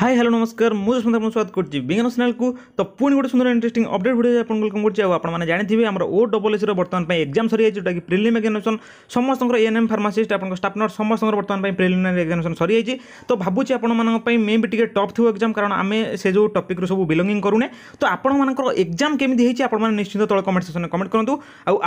hi hello নমস্কার মু সুন্দর আপনার স্বাগত করছি বিজ্ঞান চ্যানেলকু তো পুঁ গোটে সুন্দর ইন্টারেস্টিং অপডেট ভিডিও আপনার করছি আপনার জাঁথিবে আমার ও ডবল এসির বর্তমান এক্সাম সরি যাই কি প্রিলিম এক্সামিনেসন সমস্ত এএনএম ফার্মাসিস্ট আপনার স্টাফ নর্স সমস্ত বর্তমান প্রিলিমিনারি এক্সামিনেসন সরি যাই তো ভাবুছি আপনার মে বি টিকিয়ে টপ থাকবে এক্সাম কারণ আমি সে যে টপিক সব বিলঙ্গিং করুনে তো আপনার এক্সাম কেমি হয়েছে আপনার নিশ্চিত তলে কমেন্ট সেকশনে কমেন্ট করতু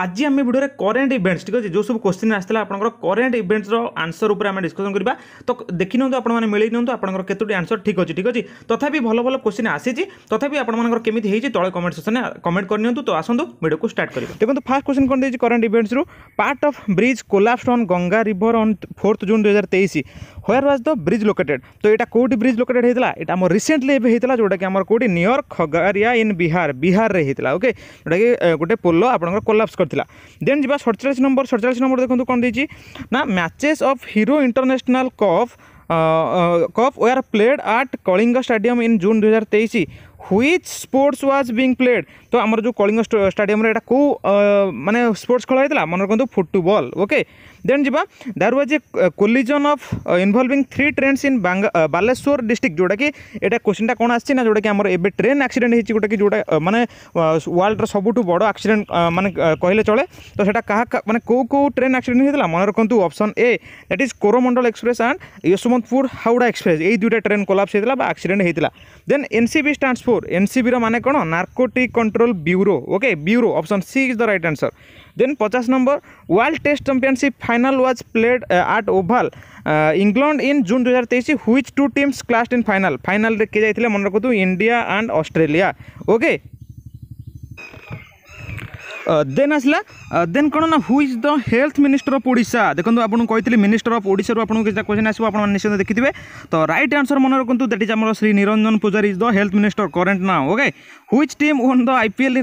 আজি আমি ভিডিওরে করেন্ট ইভেন্টস ঠিক আছে যে সব কোশ্চিন আসলে আপনার করেন্ট ইভেন্টসর আনসর উপরে আমি ডিসকসন করা তো দেখি নিউ আপনার মিলাই নিউ আপনার কতটি আনসর ঠিক ঠিক আছে ঠিক আছে তথাপি ভাল ভাল কোশ্চিন আসিছে তথাপি আপনার কেমি হয়েছে তলে কমেন্ট সেকশনে কমেন্ট করে নিউ তো আসন্তু ভিডিওকে স্টার্ট করি দেখুন ফার্স্ট কোশ্চিন কোণ দিয়েছে current events part of bridge collapsed on Ganga river on fourth June দুই হাজার তেইশ হোয়ার ওয়াজ দ ব্রিজ লোকেটেড তো এটা কোটি ব্রিজ লোকেটেড হয়েছিল এটা আমার রিসেন্টলি এবে হয়েছিল যেটাকি আমার কোটি নিয়র খগারিয়া ইন বিহার বিহারে হয়েছিল ওকে যেটাকি গোটে পোল আপনার কোলাপস করেছিল দেন যা সড়চাশ নম্বর সড়চাশ নম্বর দেখুন কোণ দিয়েছি না matches of hero international cup cup we are played at Kalinga stadium in June दुई हज़ार तेईस which sports was being played তো আমার যে কলিঙ্গ স্টাডিয়ামে এটা কেউ মানে স্পোর্টস খেলা হয়েছিল মনে রাখুন ফুটবল ওকে দেন যা there was a collision of involving three trains in Baleshwar district যেটাকি এটা কোশ্চিনটা কোণ আসছে না যেটাকি আমার এবে ট্রেন আক্সিডেন্ট হয়েছে যেটাকি যেটা মানে ওয়ার্ল্ডর সবুঠু বড় আক্সিডেন্ট মানে কহিলে চলে তো সেটা কাহা মানে কেউ কেউ ট্রেন আক্সিডেন্ট হয়েছিল মনে রাখুন option A that is Coromandel express and Yeshwantpur Howrah express এই দুইটা ট্রেন কোলাপস হয়েছিল বা আক্সিডেন্ট হয়েছিল দেন এনসিবি স্ট্যান্ডস ফোর এনসিবির মানে কোণ narcotic control bureau okay bureau option C is the right answer then পচাশ number world test championship final was played at Oval England in June দুই হাজার তেইশ which two teams clashed in final final কে যাই মনে রাখতু India and Australia okay then ଆସିଲା then କ'ଣ ନା who is the health minister of Odisha ଦେଖନ୍ତୁ ଆପଣଙ୍କୁ କହିଥିଲି ମିନିଷ୍ଟର ଅଫ୍ ଓଡ଼ିଶାରୁ ଆପଣଙ୍କୁ କିଛି କ୍ୱେଶ୍ଚନ୍ ଆସିବ ଆପଣମାନେ ନିଶ୍ଚିତ ଦେଖିଥିବେ ତ ରାଇଟ୍ ଆନ୍ସର୍ ମନେ ରଖନ୍ତୁ ଦ୍ୟାଟ୍ ଇଜ୍ ଆମର Shri Niranjan Pujari is the health minister current ନା okay which team won the I P L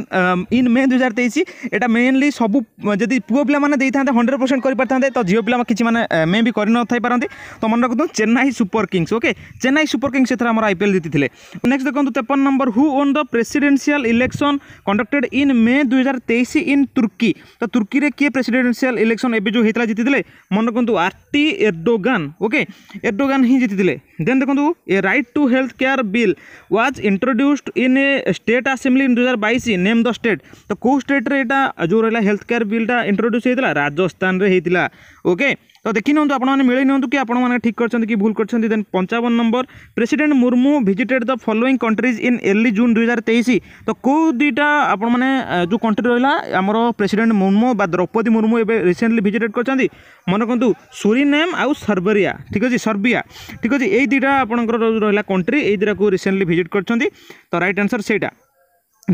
in May ଦୁଇ ହଜାର ତେଇଶ ଏଇଟା ମେନ୍ଲି ସବୁ ଯଦି ପୁଅ ପିଲାମାନେ ଦେଇଥାନ୍ତେ ହଣ୍ଡ୍ରେଡ଼ ପରସେଣ୍ଟ କରିପାରିଥାନ୍ତେ ତ ଝିଅ ପିଲା କିଛି ମାନେ ମେ ବି କରିନଥାଇପାରନ୍ତି ତ ମନେ ରଖନ୍ତୁ Chennai super kings okay Chennai super kings ଏଥିରେ ଆମର ଆଇ ପି ଏଲ୍ ଜିତିଥିଲେ ନେକ୍ସଟ ଦେଖନ୍ତୁ ତେପନ ନମ୍ବର who won the presidential election conducted in May ଦୁଇ ହଜାର ତେଇଶ ଅଛି ଇନ୍ ତୁର୍କୀ ତ ତୁର୍କୀରେ କିଏ ପ୍ରେସିଡେନ୍ସିଆଲ ଇଲେକ୍ସନ୍ ଏବେ ଯେଉଁ ହେଇଥିଲା ଜିତିଥିଲେ ମନେ ରଖନ୍ତୁ ଆର୍ଟି ଏର୍ଡୋଗାନ୍ ଓକେ ଏର୍ଡୋଗାନ୍ ହିଁ ଜିତିଥିଲେ ଦେନ୍ ଦେଖନ୍ତୁ a right to health care bill was introduced in a state assembly ଦୁଇ ହଜାର ବାଇଶ ନେମ୍ ଦ ଷ୍ଟେଟ୍ ତ କେଉଁ ଷ୍ଟେଟ୍ରେ ଏଇଟା ଯେଉଁ ରହିଲା ହେଲ୍ଥ କେୟାର ବିଲ୍ଟା ଇଣ୍ଟ୍ରୋଡ୍ୟୁସ୍ ହେଇଥିଲା ରାଜସ୍ଥାନରେ ହେଇଥିଲା ଓକେ ତ ଦେଖି ନିଅନ୍ତୁ ଆପଣମାନେ ମିଳେଇ ନିଅନ୍ତୁ କି ଆପଣମାନେ ଠିକ୍ କରିଛନ୍ତି କି ଭୁଲ କରିଛନ୍ତି ଦେନ୍ ପଞ୍ଚାବନ number president Murmu visited the following countries in early June ଦୁଇ ହଜାର ତେଇଶ ତ କେଉଁ ଦୁଇଟା ଆପଣମାନେ ଯେଉଁ କଣ୍ଟ୍ରି ରହିଲା ଆମର ପ୍ରେସିଡେଣ୍ଟ ମୁର୍ମୁ ବା ଦ୍ରୌପଦୀ ମୁର୍ମୁ ଏବେ ରିସେଣ୍ଟଲି ଭିଜିଟେଡ୍ କରିଛନ୍ତି ମନେ କରନ୍ତୁ ସୁରିନେମ୍ ଆଉ ସର୍ବେରିଆ ଠିକ୍ ଅଛି ସର୍ବିଆ ଠିକ୍ ଅଛି ଏଇ ଦୁଇଟା ଆପଣଙ୍କର ରହିଲା କଣ୍ଟ୍ରି ଏଇ ଦୁଇଟାକୁ ରିସେଣ୍ଟଲି ଭିଜିଟ୍ କରିଛନ୍ତି ତ ରାଇଟ୍ ଆନ୍ସର୍ ସେଇଟା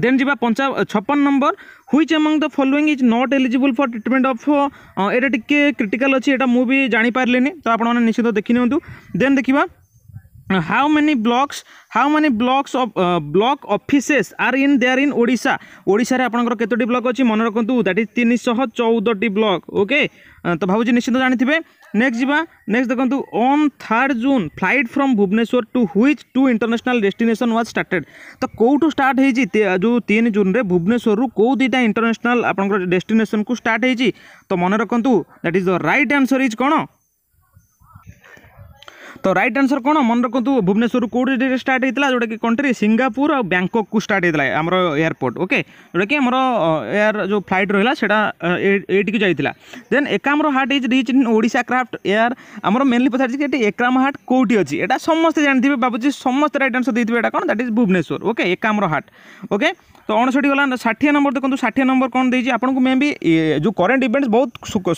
ଦେନ୍ ଯିବା ପଞ୍ଚା ଛପନ number which among the following is not eligible for treatment of ଏଇଟା ଟିକେ କ୍ରିଟିକାଲ୍ ଅଛି ଏଇଟା ମୁଁ ବି ଜାଣିପାରିଲିନି ତ ଆପଣମାନେ ନିଶ୍ଚିତ ଦେଖିନିଅନ୍ତୁ ଦେନ୍ ଦେଖିବା how many blocks how many blocks of uh, block offices are in there in odisha odisha re apanakar ketoti block achi mon rakantu that is 314 ti block okay to bhavuji nischint janithibe next jiba next dekantu on 3rd june flight from bhubaneswar to which two international destination was started to kou to start hei ji jo 3 june re bhubaneswar ru kou dita international apanakar destination ku start hei ji to mon rakantu that is the right answer is kono तो right answer कौन मन रखु तो Bhubaneswar कौटी start होता जोटा कि country Singapore और बैंकक को स्टार्ट होता है आमर एयरपोर्ट ओके जोटा कि आमर एयर जो फ्लैट रहा से जाता then Ekamra Haat is rich in Odia craft एयर आम मेनली पचार कि एकाम हाट कौटी अच्छी एटा समस्त जानते हैं बाबूजी समस्त रईट आनसर देते कौन that is Bhubaneswar okay Ekamra Haat okay ତ ଅଣଷଠି ଗଲା ଷାଠିଏ ନମ୍ବର ଦେଖନ୍ତୁ ଷାଠିଏ ନମ୍ବର କ'ଣ ଦେଇଛି ଆପଣଙ୍କୁ ମେ ବି ଯେଉଁ କରେଣ୍ଟ ଇଭେଣ୍ଟସ୍ ବହୁତ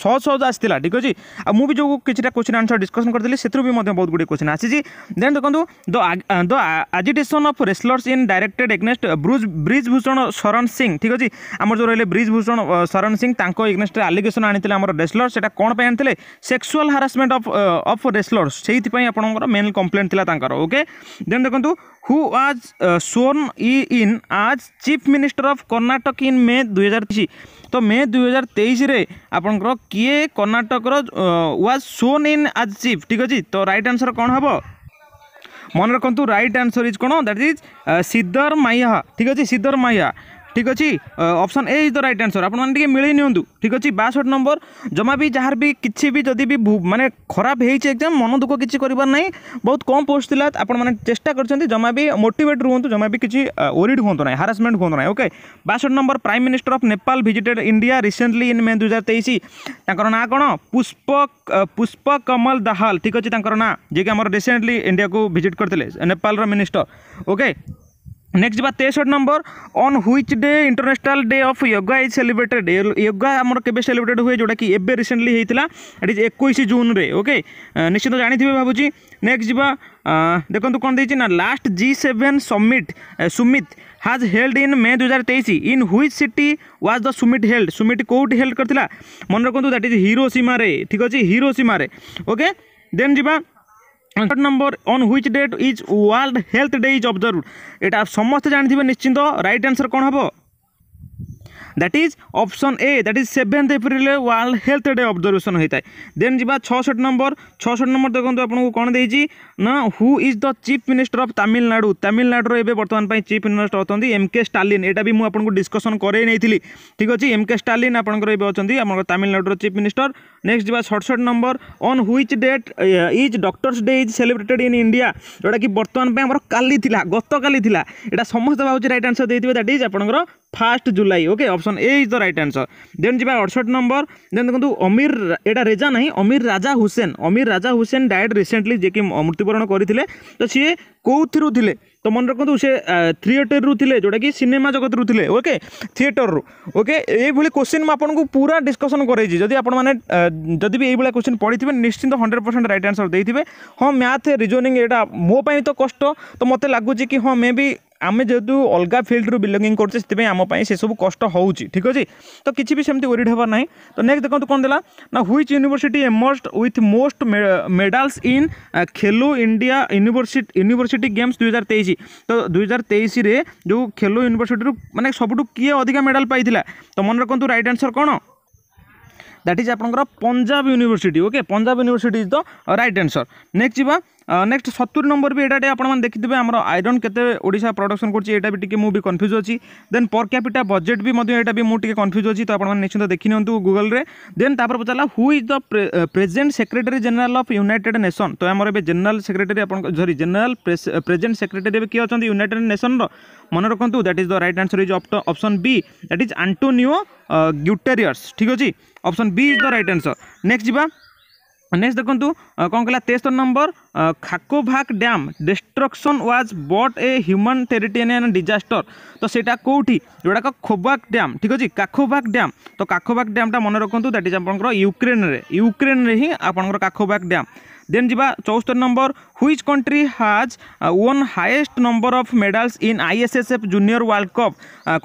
ସହଜ ସହଜ ଆସିଥିଲା ଠିକ୍ ଅଛି ଆଉ ମୁଁ ବି ଯେଉଁ କିଛିଟା କୋଶ୍ଚିନ୍ ଆନ୍ସର୍ ଡିସ୍କସନ୍ କରିଥିଲି ସେଥିରୁ ବି ମଧ୍ୟ ବହୁତ ଗୁଡ଼ିଏ କୋଶ୍ଚିନ୍ ଆସିଛି ଦେନ୍ ଦେଖନ୍ତୁ the the agitation of wrestlers in directed against Brij Brij Bhushan Sharan Singh ଠିକ୍ ଅଛି ଆମର ଯେଉଁ ରହିଲେ ବ୍ରିଜ୍ ଭୂଷଣ ଶରଣ ସିଂ ତାଙ୍କ ଏଗ୍ନେଷ୍ଟରେ ଆଲିଗେସନ୍ ଆଣିଥିଲେ ଆମର ରେସ୍ଲର୍ ସେଟା କ'ଣ ପାଇଁ ଆଣିଥିଲେ sexual harassment of of wrestlers ସେଇଥିପାଇଁ ଆପଣଙ୍କର ମେନ୍ କମ୍ପ୍ଲେନ୍ ଥିଲା ତାଙ୍କର ଓକେ ଦେନ୍ ଦେଖନ୍ତୁ हु आज sworn in as chief minister of Karnataka in May दुई तो मे दुई हजार तेईस आपणकर किए Karnataka was Son in as chief ठीक अच्छे तो रईट आंसर कौन हम मन रखु रईट आंसर इज कौन दैट इज सिद्धर माइया ठीक अच्छे सिद्धर माइया ঠিক ଅଛି option A is the right answer ଆପଣମାନେ ଟିକେ ମିଳେଇ ନିଅନ୍ତୁ ଠିକ୍ ଅଛି ବାଷଠି ନମ୍ବର ଜମା ବି ଯାହାର ବି କିଛି ବି ଯଦି ବି ମାନେ ଖରାପ ହେଇଛି ଏକ୍ଜାମ୍ ମନ ଦୁଃଖ କିଛି କରିବାର ନାହିଁ ବହୁତ କମ୍ ପୋଷ୍ଟ ଥିଲା ଆପଣମାନେ ଚେଷ୍ଟା କରିଛନ୍ତି ଜମା ବି ମୋଟିଭେଟ୍ ରୁହନ୍ତୁ ଜମା ବି କିଛି ଓରିଡ୍ ହୁଅନ୍ତୁ ନାହିଁ ହାରାସମେଣ୍ଟ ହୁଅନ୍ତୁ ନାହିଁ ଓକେ ବାଷଠି number prime minister of Nepal visited India recently in May ଦୁଇ ହଜାର ତେଇଶ ତାଙ୍କର ନାଁ କ'ଣ ପୁଷ୍ପ ପୁଷ୍ପ କମଲ ଦାହାଲ ଠିକ୍ ଅଛି ତାଙ୍କର ନାଁ ଯିଏକି ଆମର ରିସେଣ୍ଟଲି ଇଣ୍ଡିଆକୁ ଭିଜିଟ୍ କରିଥିଲେ ନେପାଳର ମିନିଷ୍ଟର ଓକେ नेक्स्ट बा तेसठ number on which day international day of yoga is celebrated yoga आमर केबे सेलिब्रेटेड हुए जोटा कि एबे रिसेंटली होता इट इज एक जून रे ओके निश्चित जानी भावुची नेक्स्ट जी देखो कौन देखिए ना last G seven summit summit has held in May दुई हजार तेईस in which city was the summit held summit कौटी हेल्ड करता मन रखु दैट इज हिरोसीमार ठीक अच्छे हिरो सीमार ओके देन जी third number on which date is world health day is observe এটা সমস্তে জাঁথিবে নিশ্চিন্ত রাইট আনসর কোণ হব that is option A that is seventh ଏପ୍ରିଲରେ ୱାର୍ଲଡ ହେଲ୍ଥ ଡେ ଅବଜର୍ଭେସନ୍ ହୋଇଥାଏ ଦେନ୍ ଯିବା ଛଅଷଠି ନମ୍ବର ଛଅଷଠି ନମ୍ବର ଦେଖନ୍ତୁ ଆପଣଙ୍କୁ କ'ଣ ଦେଇଛି ନା who is the chief minister of Tamil Nadu ତାମିଲନାଡ଼ୁର ଏବେ ବର୍ତ୍ତମାନ ପାଇଁ ଚିଫ୍ ମିନିଷ୍ଟର ଅଛନ୍ତି ଏମ୍ କେ ଷ୍ଟାଲିନ୍ ଏଇଟା ବି ମୁଁ ଆପଣଙ୍କୁ ଡିସ୍କସନ୍ କରେଇ ନେଇଥିଲି ଠିକ୍ ଅଛି ଏମ୍ କେ ଷ୍ଟାଲିନ୍ ଆପଣଙ୍କର ଏବେ ଅଛନ୍ତି ଆପଣଙ୍କର ତାମିଲନାଡ଼ୁର ଚିଫ୍ ମିନିଷ୍ଟର ନେକ୍ସଟ ଯିବା ସଡ଼ଷଠି number on which date is doctors day is celebrated in India ଯେଉଁଟାକି ବର୍ତ୍ତମାନ ପାଇଁ ଆମର କାଲି ଥିଲା ଗତକାଲି ଥିଲା ଏଇଟା ସମସ୍ତେ ଭାବୁଛି ରାଇଟ୍ ଆନ୍ସର୍ ଦେଇଥିବେ ଦ୍ୟାଟ୍ ଇଜ୍ ଆପଣଙ୍କର first July okay option A is the right answer then যা অড়ষট নম্বর দেন দেখুন অমির এটা রেজা না অমির রাজা হুসেন অমির রাজা হুসেন ডায়েড রিসেন্টলি যে কি মৃত্যুবরণ করে তো সি কেউ লে তো মনে রাখতু সে থিয়েটরু লে যেটাকি সিনেমা জগতরু লে ওকে থিয়েটরু ওকে এইভাবে কোশ্চিন মু আপনার পুরা ডিসকসন করাইছি যদি আপনার মানে যদি বি এইভাবে কোশ্চিন পড়িথিবে নিশ্চিন্ত হন্ড্রেড পরসেন্ট রাইট আনসর দিয়ে হ্যাঁ ম্যাথ রিজনিং এটা মো তো কষ্ট তো মতো লাগুচি কি হ্যাঁ মে বি ଆମେ ଯେହେତୁ ଅଲଗା ଫିଲ୍ଡରୁ ବିଲଙ୍ଗିଂ କରୁଛେ ସେଥିପାଇଁ ଆମ ପାଇଁ ସେସବୁ କଷ୍ଟ ହେଉଛି ଠିକ୍ ଅଛି ତ କିଛି ବି ସେମିତି ୱରିଡ଼୍ ହେବାର ନାହିଁ ତ ନେକ୍ସଟ ଦେଖନ୍ତୁ କ'ଣ ଦେଲା ନା which university emerges with most medals in Khelo India university university games ଦୁଇହଜାର ତେଇଶ ତ ଦୁଇହଜାର ତେଇଶରେ ଯେଉଁ ଖେଲୋ ୟୁନିଭର୍ସିଟିରୁ ମାନେ ସବୁଠୁ କିଏ ଅଧିକା ମେଡାଲ୍ ପାଇଥିଲା ତ ମନେ ରଖନ୍ତୁ ରାଇଟ୍ ଆନ୍ସର କ'ଣ ଦ୍ୟାଟ୍ ଇଜ୍ ଆପଣଙ୍କର Punjab university okay Punjab university is the right answer next ଯିବା নেক্সট ସତୁରି ନମ୍ବର ବି ଏଇଟା ଟିକେ ଆପଣମାନେ ଦେଖିଥିବେ ଆମର ଆଇରନ୍ କେତେ ଓଡ଼ିଶା ପ୍ରଡକ୍ସନ୍ କରୁଛି ଏଇଟା ବି ଟିକେ ମୁଁ ବି କନଫ୍ୟୁଜ୍ ଅଛି ଦେନ୍ ପର୍ କ୍ୟାପିଟା ବଜେଟ୍ ବି ମଧ୍ୟ ଏଇଟା ବି ମୁଁ ଟିକେ କନଫ୍ୟୁଜ୍ ଅଛି ତ ଆପଣମାନେ ନିଶ୍ଚିନ୍ତ ଦେଖିନିଅନ୍ତୁ ଗୁଗଲ୍ରେ ଦେନ୍ ତାପରେ ପଚାରିଲା who is the present secretary general of united nation ତ ଆମର ଏବେ ଜେନେରାଲ୍ ସେକ୍ରେଟାରୀ ଆପଣଙ୍କ ସରି ଜେନେରାଲ୍ ପ୍ରେଜେଣ୍ଟ ସେକ୍ରେଟାରୀ ଏବେ କିଏ ଅଛନ୍ତି ୟୁନାଇଟେଡ୍ ନେସନ୍ର ମନେ ରଖନ୍ତୁ that is the right answer is option B that is Antonio Guterres ଠିକ୍ ଅଛି option B is the right answer next ଯିବା নেক্সট দেখন্তু କ'ଣ କହିଲା ତେସ୍ତର number Kakhovka dam destruction was but a humanitarian disaster ତ ସେଇଟା କେଉଁଠି ଯେଉଁଟାକ ଖୋବାକ୍ ଡ୍ୟାମ୍ ଠିକ୍ ଅଛି କାଖୋବାକ୍ ଡ୍ୟାମ୍ ତ କାଖୋବାକ୍ ଡ୍ୟାମ୍ଟା ମନେ ରଖନ୍ତୁ ଦ୍ୟାଟ୍ ଇଜ୍ ଆପଣଙ୍କର ୟୁକ୍ରେନ୍ରେ ୟୁକ୍ରେନ୍ରେ ହିଁ ଆପଣଙ୍କର କାଖୋବାକ୍ ଡ୍ୟାମ୍ ଦେନ୍ ଯିବା ଚଉସ୍ତରୀ number which country has won highest number of medals in ISSF junior world cup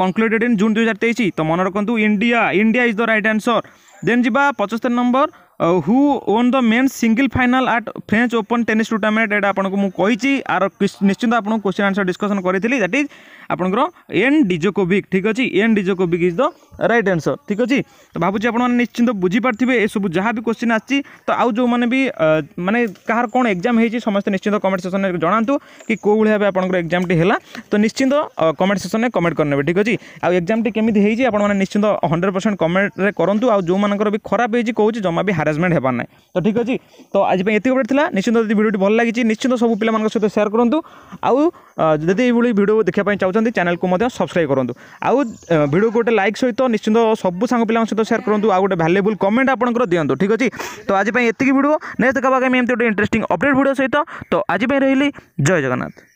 concluded in June ଦୁଇ ହଜାର ତେଇଶ ତ ମନେ ରଖନ୍ତୁ India India is the right answer then ଯିବା ପଞ୍ଚସ୍ତରୀ number who won the men singles final at French Open tennis tournament ଏଇଟା ଆପଣଙ୍କୁ ମୁଁ କହିଛି ଆର ନିଶ୍ଚିନ୍ତ ଆପଣଙ୍କୁ କ୍ୱେଶ୍ଚିନ୍ ଆନ୍ସର୍ ଡିସ୍କସନ୍ କରିଥିଲି ଦ୍ୟାଟ୍ ଇଜ୍ ଆପଣଙ୍କର ଏନ୍ ଡିଜୋକୋଭିକ୍ ଠିକ୍ ଅଛି N Djokovic is the right answer ଠିକ୍ ଅଛି ତ ଭାବୁଛି ଆପଣମାନେ ନିଶ୍ଚିନ୍ତ ବୁଝିପାରିଥିବେ ଏସବୁ ଯାହା ବି କ୍ୱେଶ୍ଚିନ୍ ଆସିଛି ତ ଆଉ ଯେଉଁମାନେ ବି ମାନେ କାହାର କ'ଣ ଏକ୍ଜାମ୍ ହେଇଛି ସମସ୍ତେ ନିଶ୍ଚିନ୍ତ କମେଣ୍ଟ ସେକ୍ସନ୍ରେ ଜଣାନ୍ତୁ କି କେଉଁ ଭଳି ଭାବେ ଆପଣଙ୍କର ଏକ୍ଜାମ୍ଟି ହେଲା ତ ନିଶ୍ଚିନ୍ତ କମେଣ୍ଟ ସେକ୍ସନ୍ରେ କମେଣ୍ଟ କରିନେବେ ଠିକ୍ ଅଛି ଆଉ ଏକ୍ଜାମ୍ଟି କେମିତି ହେଇଛି ଆପଣମାନେ ନିଶ୍ଚିନ୍ତ ହଣ୍ଡ୍ରେଡ଼ ପରସେଣ୍ଟ କମେଣ୍ଟରେ କରନ୍ତୁ ଆଉ ଯେଉଁମାନଙ୍କର ବି ଖରାପ ହେଇଛି କହୁଛି ଜମା ବି ହାର ହାରାସମେଣ୍ଟ ହେବାର ନାହିଁ ତ ଠିକ୍ ଅଛି ତ ଆଜି ପାଇଁ ଏତିକି ଅପଡ଼େଟ୍ ଥିଲା ନିଶ୍ଚିନ୍ତ ଯଦି ଭିଡ଼ିଓଟି ଭଲ ଲାଗିଛି ନିଶ୍ଚିନ୍ତ ସବୁ ପିଲାମାନଙ୍କ ସହିତ ସେୟାର କରନ୍ତୁ ଆଉ ଯଦି ଏଇଭଳି ଭିଡ଼ିଓ ଦେଖିବା ପାଇଁ ଚାହୁଁଛନ୍ତି ଚ୍ୟାନେଲକୁ ମଧ୍ୟ ସବସ୍କ୍ରାଇବ କରନ୍ତୁ ଆଉ ଭିଡ଼ିଓକୁ ଗୋଟେ ଲାଇକ୍ ସହିତ ନିଶ୍ଚିନ୍ତ ସବୁ ସାଙ୍ଗ ପିଲାଙ୍କ ସହିତ ସେୟାର କରନ୍ତୁ ଆଉ ଗୋଟେ ଭାଲ୍ୟୁବୁଲ୍ କମେଣ୍ଟ ଆପଣଙ୍କର ଦିଅନ୍ତୁ ଠିକ୍ ଅଛି ତ ଆଜି ପାଇଁ ଏତିକି ଭିଡ଼ିଓ ନେକ୍ସଟ ଦେଖା ପାଖେ ଏମିତି ଗୋଟେ ଇଣ୍ଟରେଷ୍ଟିଂ ଅପଡ଼େଟ୍ ଭିଡ଼ିଓ ସହିତ ତ ଆଜି ପାଇଁ ରହିଲି ଜୟ ଜଗନ୍ନାଥ